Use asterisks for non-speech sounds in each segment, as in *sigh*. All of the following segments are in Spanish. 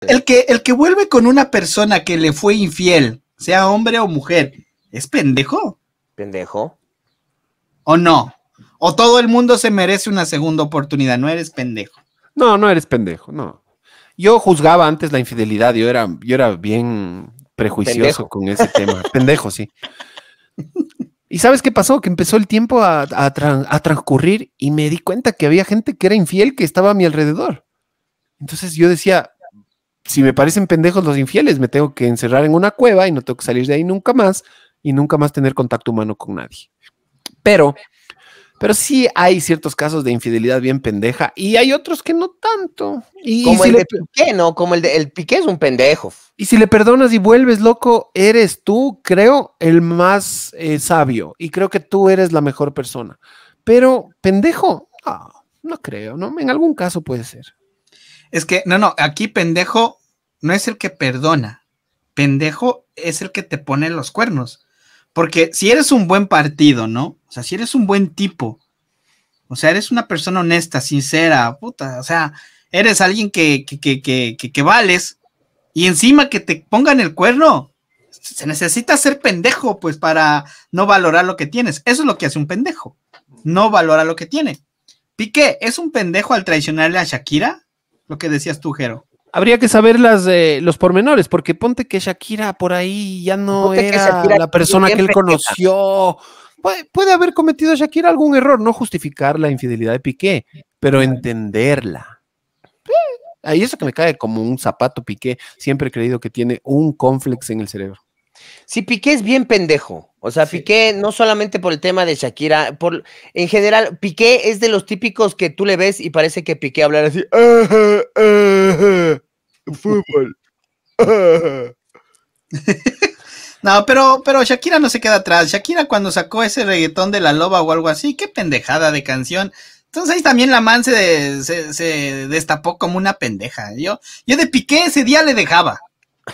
El que, el que vuelve con una persona que le fue infiel, sea hombre o mujer, es pendejo. ¿Pendejo? ¿O no? ¿O todo el mundo se merece una segunda oportunidad? No eres pendejo. No, no eres pendejo, no. Yo juzgaba antes la infidelidad, yo era, yo era bien prejuicioso con ese tema. *laughs* pendejo, sí. ¿Y sabes qué pasó? Que empezó el tiempo a transcurrir y me di cuenta que había gente que era infiel que estaba a mi alrededor. Entonces yo decía, si me parecen pendejos los infieles, me tengo que encerrar en una cueva y no tengo que salir de ahí nunca más y nunca más tener contacto humano con nadie. Pero, pero sí hay ciertos casos de infidelidad bien pendeja y hay otros que no tanto. Y, Como el de Piqué, ¿no? Como el de el Piqué es un pendejo. Y si le perdonas y vuelves loco, eres tú, creo, el más eh, sabio y creo que tú eres la mejor persona. Pero pendejo, no, no creo, ¿no? En algún caso puede ser. Es que, no, no, aquí pendejo no es el que perdona. Pendejo es el que te pone los cuernos. Porque si eres un buen partido, ¿no? O sea, si eres un buen tipo, o sea, eres una persona honesta, sincera, puta, o sea, eres alguien que, que, que, que, vales y encima que te pongan el cuerno, se necesita ser pendejo, pues, para no valorar lo que tienes. Eso es lo que hace un pendejo, no valora lo que tiene. Piqué, ¿es un pendejo al traicionarle a Shakira? lo que decías tú, Jero. Habría que saber las, los pormenores, porque ponte que Shakira por ahí ya no era la persona que él conoció. Puede, haber cometido Shakira algún error, no justificar la infidelidad de Piqué, pero entenderla. Y eso que me cae como un zapato Piqué, siempre he creído que tiene un conflicto en el cerebro. Sí, Piqué es bien pendejo. O sea, Piqué, no solamente por el tema de Shakira, por, en general, Piqué es de los típicos que tú le ves y parece que Piqué hablar así. Ah, ah, ah, *laughs* fútbol. *laughs* No, pero, pero Shakira no se queda atrás. Shakira cuando sacó ese reggaetón de la loba o algo así, qué pendejada de canción. Entonces ahí también la man se, destapó como una pendeja. Yo, yo de Piqué ese día le dejaba.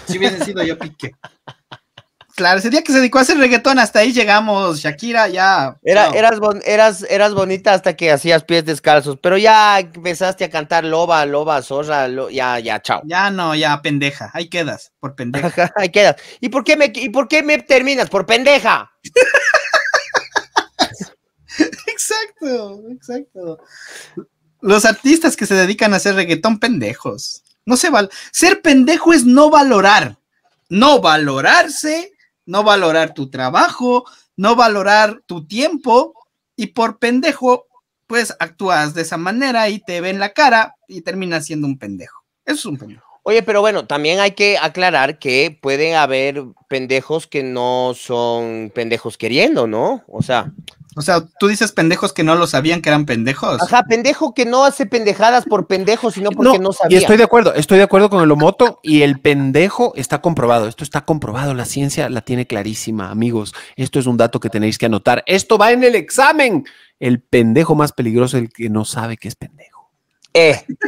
Si hubiese sido yo Piqué claro, ese día que se dedicó a hacer reggaetón, hasta ahí llegamos, Shakira, ya. Era, eras, eras, eras bonita hasta que hacías pies descalzos, pero ya empezaste a cantar loba, loba, zorra, ya, ya, chao. Ya no, ya, pendeja, ahí quedas, por pendeja. *laughs* ahí quedas. ¿Y por qué me, por me terminas? Por pendeja. *laughs* exacto, exacto. Los artistas que se dedican a hacer reggaetón, pendejos. No se val Ser pendejo es no valorar no valorarse no valorar tu trabajo, no valorar tu tiempo y por pendejo, pues actúas de esa manera y te ven la cara y terminas siendo un pendejo. Eso es un pendejo. Oye, pero bueno, también hay que aclarar que pueden haber pendejos que no son pendejos queriendo, ¿no? O sea, o sea, tú dices pendejos que no lo sabían que eran pendejos. Ajá, pendejo que no hace pendejadas por pendejo, sino porque no, no sabía. Y estoy de acuerdo, estoy de acuerdo con el Omoto y el pendejo está comprobado. Esto está comprobado, la ciencia la tiene clarísima, amigos. Esto es un dato que tenéis que anotar. Esto va en el examen. El pendejo más peligroso es el que no sabe que es pendejo. Eh. *laughs*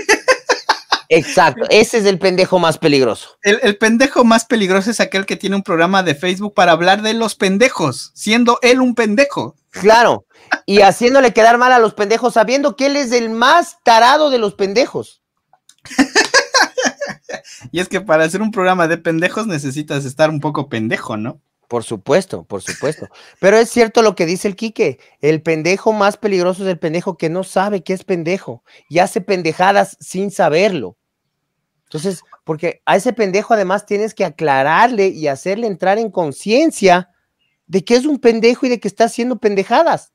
Exacto, ese es el pendejo más peligroso. El, el, pendejo más peligroso es aquel que tiene un programa de Facebook para hablar de los pendejos, siendo él un pendejo. Claro, y haciéndole quedar mal a los pendejos, sabiendo que él es el más tarado de los pendejos. y es que para hacer un programa de pendejos necesitas estar un poco pendejo, ¿no? Por supuesto, por supuesto. Pero es cierto lo que dice el Quique, el pendejo más peligroso es el pendejo que no sabe que es pendejo y hace pendejadas sin saberlo. Entonces, porque a ese pendejo además tienes que aclararle y hacerle entrar en conciencia de que es un pendejo y de que está haciendo pendejadas.